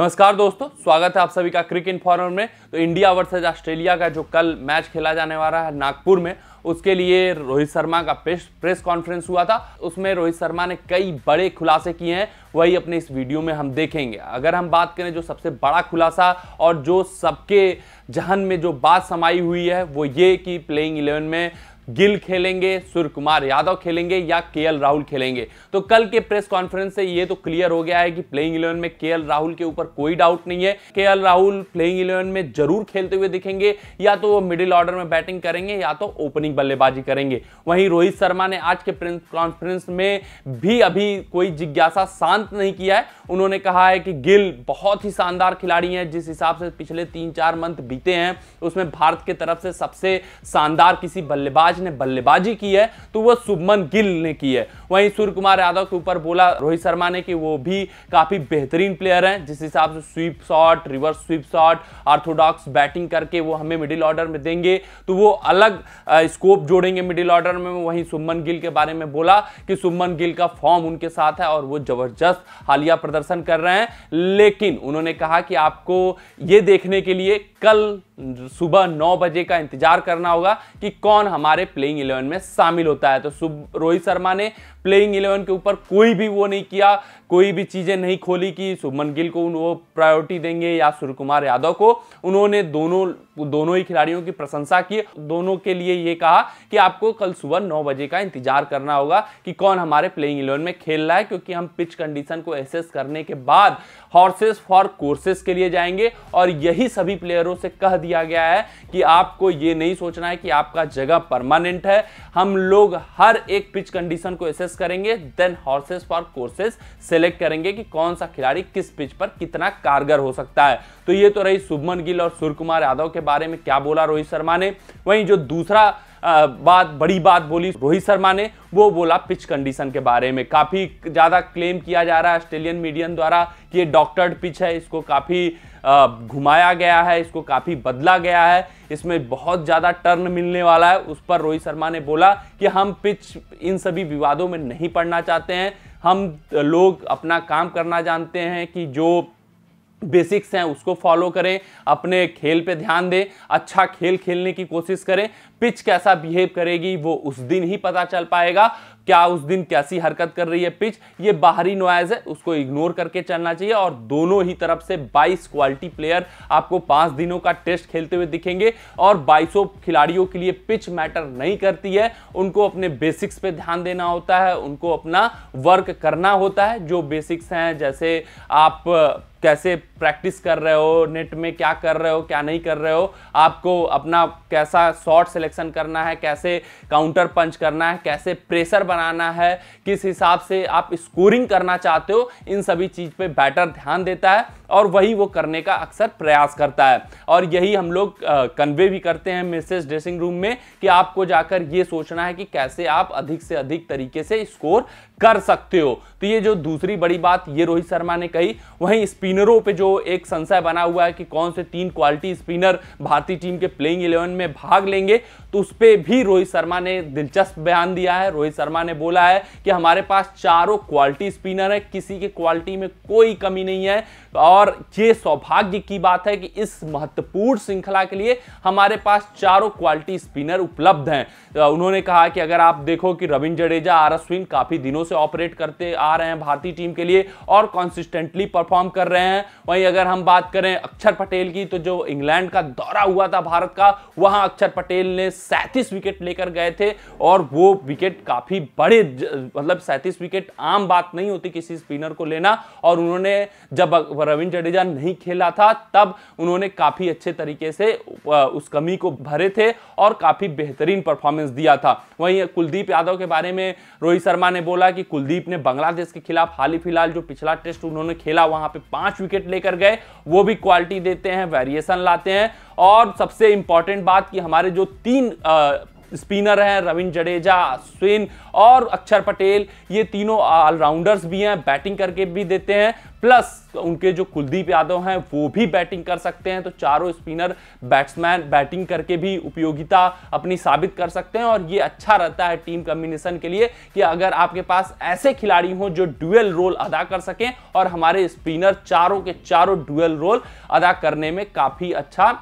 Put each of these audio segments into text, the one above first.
नमस्कार दोस्तों स्वागत है आप सभी का क्रिक इन्फॉर्मर में तो इंडिया वर्सेज ऑस्ट्रेलिया का जो कल मैच खेला जाने वाला है नागपुर में उसके लिए रोहित शर्मा का प्रेस प्रेस कॉन्फ्रेंस हुआ था उसमें रोहित शर्मा ने कई बड़े खुलासे किए हैं वही अपने इस वीडियो में हम देखेंगे अगर हम बात करें जो सबसे बड़ा खुलासा और जो सबके जहन में जो बात समाई हुई है वो ये कि प्लेइंग इलेवन में गिल खेलेंगे कुमार यादव खेलेंगे या के राहुल खेलेंगे तो कल के प्रेस कॉन्फ्रेंस से ये तो क्लियर हो गया है कि प्लेइंग इलेवन में के राहुल के ऊपर कोई डाउट नहीं है के राहुल प्लेइंग इलेवन में जरूर खेलते हुए दिखेंगे या तो वो मिडिल ऑर्डर में बैटिंग करेंगे या तो ओपनिंग बल्लेबाजी करेंगे वहीं रोहित शर्मा ने आज के प्रेस कॉन्फ्रेंस में भी अभी कोई जिज्ञासा शांत नहीं किया है उन्होंने कहा है कि गिल बहुत ही शानदार खिलाड़ी हैं जिस हिसाब से पिछले तीन चार मंथ बीते हैं उसमें भारत की तरफ से सबसे शानदार किसी बल्लेबाज ने बल्लेबाजी की है तो वो शुभमन गिल ने की है वहीं सूर्य कुमार यादव के ऊपर बोला रोहित शर्मा ने कि वो भी काफ़ी बेहतरीन प्लेयर हैं जिस हिसाब से sweep shot reverse sweep shot orthodox batting करके वो हमें मिडिल ऑर्डर में देंगे तो वो अलग स्कोप जोड़ेंगे मिडिल ऑर्डर में वहीं सुमन गिल के बारे में बोला कि सुमन गिल का फॉर्म उनके साथ है और वो जबरदस्त हालिया प्रदर्शन कर रहे हैं लेकिन उन्होंने कहा कि आपको ये देखने के लिए कल सुबह नौ बजे का इंतजार करना होगा कि कौन हमारे प्लेइंग इलेवन में शामिल होता है तो रोहित शर्मा ने प्लेइंग इलेवन के ऊपर कोई भी वो नहीं किया कोई भी चीज़ें नहीं खोली कि सुभमन गिल को वो प्रायोरिटी देंगे या सूर्य कुमार यादव को उन्होंने दोनों दोनों ही खिलाड़ियों की प्रशंसा की दोनों के लिए ये कहा कि आपको कल सुबह नौ बजे का इंतजार करना होगा कि कौन हमारे प्लेइंग इलेवन में खेल रहा है क्योंकि हम पिच कंडीशन को एसेस करने के बाद हॉर्सेस फॉर कोर्सेस के लिए जाएंगे और यही सभी प्लेयरों से कह दिया दिया गया है कि आपको ये नहीं सोचना है कि आपका जगह परमानेंट है हम लोग हर एक पिच कंडीशन को एसेस करेंगे then horses for courses select करेंगे कि कौन सा खिलाड़ी किस पिच पर कितना कारगर हो सकता है तो ये तो रही शुभमन गिल और सूर्यकुमार यादव के बारे में क्या बोला रोहित शर्मा ने वहीं जो दूसरा बात बड़ी बात बोली रोहित शर्मा ने वो बोला पिच कंडीशन के बारे में काफ़ी ज़्यादा क्लेम किया जा रहा है ऑस्ट्रेलियन मीडियन द्वारा कि ये डॉक्टर्ड पिच है इसको काफ़ी घुमाया गया है इसको काफ़ी बदला गया है इसमें बहुत ज़्यादा टर्न मिलने वाला है उस पर रोहित शर्मा ने बोला कि हम पिच इन सभी विवादों में नहीं पड़ना चाहते हैं हम लोग अपना काम करना जानते हैं कि जो बेसिक्स हैं उसको फॉलो करें अपने खेल पे ध्यान दें अच्छा खेल खेलने की कोशिश करें पिच कैसा बिहेव करेगी वो उस दिन ही पता चल पाएगा क्या उस दिन कैसी हरकत कर रही है पिच ये बाहरी नॉइज है उसको इग्नोर करके चलना चाहिए और दोनों ही तरफ से 22 क्वालिटी प्लेयर आपको पाँच दिनों का टेस्ट खेलते हुए दिखेंगे और बाईसों खिलाड़ियों के लिए पिच मैटर नहीं करती है उनको अपने बेसिक्स पे ध्यान देना होता है उनको अपना वर्क करना होता है जो बेसिक्स हैं जैसे आप कैसे प्रैक्टिस कर रहे हो नेट में क्या कर रहे हो क्या नहीं कर रहे हो आपको अपना कैसा शॉट सिलेक्शन करना है कैसे काउंटर पंच करना है कैसे प्रेशर बनाना है किस हिसाब से आप स्कोरिंग करना चाहते हो इन सभी चीज़ पे बैटर ध्यान देता है और वही वो करने का अक्सर प्रयास करता है और यही हम लोग कन्वे भी करते हैं मिसेज ड्रेसिंग रूम में कि आपको जाकर ये सोचना है कि कैसे आप अधिक से अधिक तरीके से स्कोर कर सकते हो तो ये जो दूसरी बड़ी बात ये रोहित शर्मा ने कही वहीं स्पिनरों पर जो एक संशय बना हुआ है कि कौन से तीन क्वालिटी स्पिनर भारतीय टीम के प्लेइंग इलेवन में भाग लेंगे तो उस पर भी रोहित शर्मा ने दिलचस्प बयान दिया है रोहित शर्मा ने बोला है कि हमारे पास चारों क्वालिटी स्पिनर है किसी के क्वालिटी में कोई कमी नहीं है और ये सौभाग्य की बात है कि इस महत्वपूर्ण श्रृंखला के लिए हमारे पास चारों क्वालिटी स्पिनर उपलब्ध हैं तो उन्होंने कहा कि अगर आप देखो कि रविंद्र जडेजा आर अश्विन काफी दिनों से ऑपरेट करते आ रहे हैं भारतीय टीम के लिए और कॉन्सिस्टेंटली परफॉर्म कर रहे हैं वहीं वहीं अगर हम बात करें अक्षर पटेल की तो जो इंग्लैंड का दौरा हुआ था भारत का वहां अक्षर पटेल ने सैंतीस विकेट लेकर गए थे और वो विकेट काफी बड़े मतलब सैंतीस विकेट आम बात नहीं होती किसी स्पिनर को लेना और उन्होंने जब रविंद्र जडेजा नहीं खेला था तब उन्होंने काफी अच्छे तरीके से उस कमी को भरे थे और काफी बेहतरीन परफॉर्मेंस दिया था वहीं कुलदीप यादव के बारे में रोहित शर्मा ने बोला कि कुलदीप ने बांग्लादेश के खिलाफ हाल ही फिलहाल जो पिछला टेस्ट उन्होंने खेला वहां पर पांच विकेट लेकर लेकर गए वो भी क्वालिटी देते हैं वेरिएशन लाते हैं और सबसे इंपॉर्टेंट बात कि हमारे जो तीन स्पिनर हैं रविंद्र जडेजा स्विन और अक्षर पटेल ये तीनों ऑलराउंडर्स भी हैं बैटिंग करके भी देते हैं प्लस उनके जो कुलदीप यादव हैं वो भी बैटिंग कर सकते हैं तो चारों स्पिनर बैट्समैन बैटिंग करके भी उपयोगिता अपनी साबित कर सकते हैं और ये अच्छा रहता है टीम कम्बिनेशन के लिए कि अगर आपके पास ऐसे खिलाड़ी हों जो डुअल रोल अदा कर सकें और हमारे स्पिनर चारों के चारों डुअल रोल अदा करने में काफ़ी अच्छा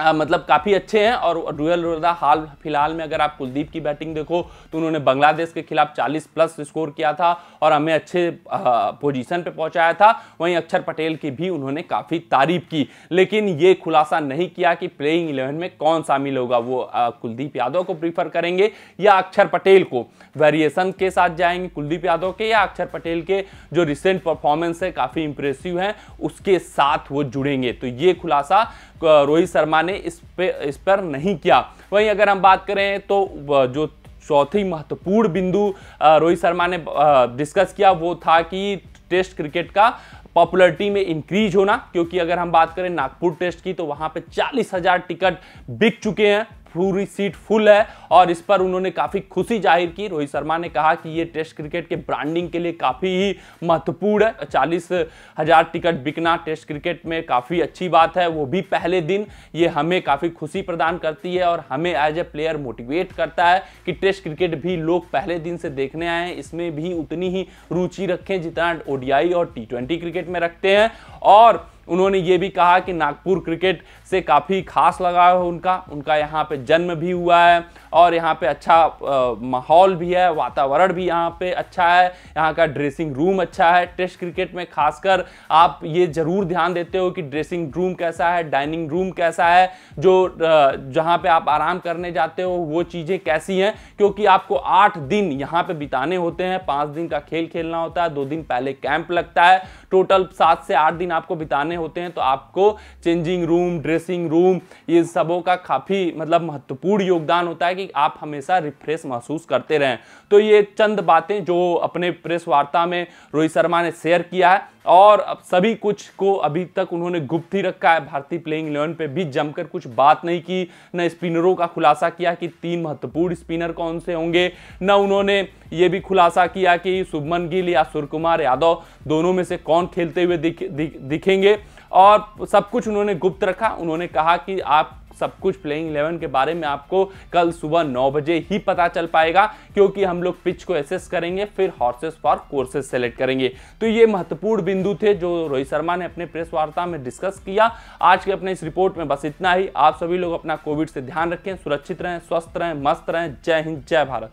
आ, मतलब काफ़ी अच्छे हैं और डुएल रोजा हाल फिलहाल में अगर आप कुलदीप की बैटिंग देखो तो उन्होंने बांग्लादेश के खिलाफ 40 प्लस स्कोर किया था और हमें अच्छे पोजीशन पे पहुंचाया था वहीं अक्षर पटेल की भी उन्होंने काफ़ी तारीफ की लेकिन ये खुलासा नहीं किया कि प्लेइंग इलेवन में कौन शामिल होगा वो आ, कुलदीप यादव को प्रीफर करेंगे या अक्षर पटेल को वेरिएशन के साथ जाएंगे कुलदीप यादव के या अक्षर पटेल के जो रिसेंट परफॉर्मेंस है काफ़ी इंप्रेसिव हैं उसके साथ वो जुड़ेंगे तो ये खुलासा रोहित शर्मा ने इस पे इस पर नहीं किया वहीं अगर हम बात करें तो जो चौथी महत्वपूर्ण बिंदु रोहित शर्मा ने डिस्कस किया वो था कि टेस्ट क्रिकेट का पॉपुलरिटी में इंक्रीज होना क्योंकि अगर हम बात करें नागपुर टेस्ट की तो वहां पे चालीस हजार टिकट बिक चुके हैं पूरी सीट फुल है और इस पर उन्होंने काफ़ी खुशी जाहिर की रोहित शर्मा ने कहा कि ये टेस्ट क्रिकेट के ब्रांडिंग के लिए काफ़ी ही महत्वपूर्ण है चालीस हज़ार टिकट बिकना टेस्ट क्रिकेट में काफ़ी अच्छी बात है वो भी पहले दिन ये हमें काफ़ी खुशी प्रदान करती है और हमें एज ए प्लेयर मोटिवेट करता है कि टेस्ट क्रिकेट भी लोग पहले दिन से देखने आए हैं इसमें भी उतनी ही रुचि रखें जितना ओडीआई और टी क्रिकेट में रखते हैं और उन्होंने ये भी कहा कि नागपुर क्रिकेट से काफ़ी खास लगाव है उनका उनका यहाँ पे जन्म भी हुआ है और यहाँ पे अच्छा माहौल भी है वातावरण भी यहाँ पे अच्छा है यहाँ का ड्रेसिंग रूम अच्छा है टेस्ट क्रिकेट में खासकर आप ये ज़रूर ध्यान देते हो कि ड्रेसिंग रूम कैसा है डाइनिंग रूम कैसा है जो जहाँ पे आप आराम करने जाते हो वो चीज़ें कैसी हैं क्योंकि आपको आठ दिन यहाँ पे बिताने होते हैं पाँच दिन का खेल खेलना होता है दो दिन पहले कैंप लगता है टोटल सात से आठ दिन आपको बिताने होते हैं तो आपको changing room dress dressing room ये सबों का काफ़ी मतलब महत्वपूर्ण योगदान होता है कि आप हमेशा रिफ्रेश महसूस करते रहें तो ये चंद बातें जो अपने प्रेस वार्ता में रोहित शर्मा ने शेयर किया है और अब सभी कुछ को अभी तक उन्होंने गुप्त ही रखा है भारतीय प्लेइंग इलेवन पे भी जमकर कुछ बात नहीं की न स्पिनरों का खुलासा किया कि तीन महत्वपूर्ण स्पिनर कौन से होंगे न उन्होंने ये भी खुलासा किया कि शुभमन गिल या सूर्य कुमार यादव दोनों में से कौन खेलते हुए दिख, दिख, दिखेंगे और सब कुछ उन्होंने गुप्त रखा उन्होंने कहा कि आप सब कुछ प्लेइंग इलेवन के बारे में आपको कल सुबह नौ बजे ही पता चल पाएगा क्योंकि हम लोग पिच को एसेस करेंगे फिर हॉर्सेस फॉर कोर्सेज सेलेक्ट करेंगे तो ये महत्वपूर्ण बिंदु थे जो रोहित शर्मा ने अपने प्रेस वार्ता में डिस्कस किया आज के अपने इस रिपोर्ट में बस इतना ही आप सभी लोग अपना कोविड से ध्यान रखें सुरक्षित रहें स्वस्थ रहें मस्त रहें जय हिंद जय भारत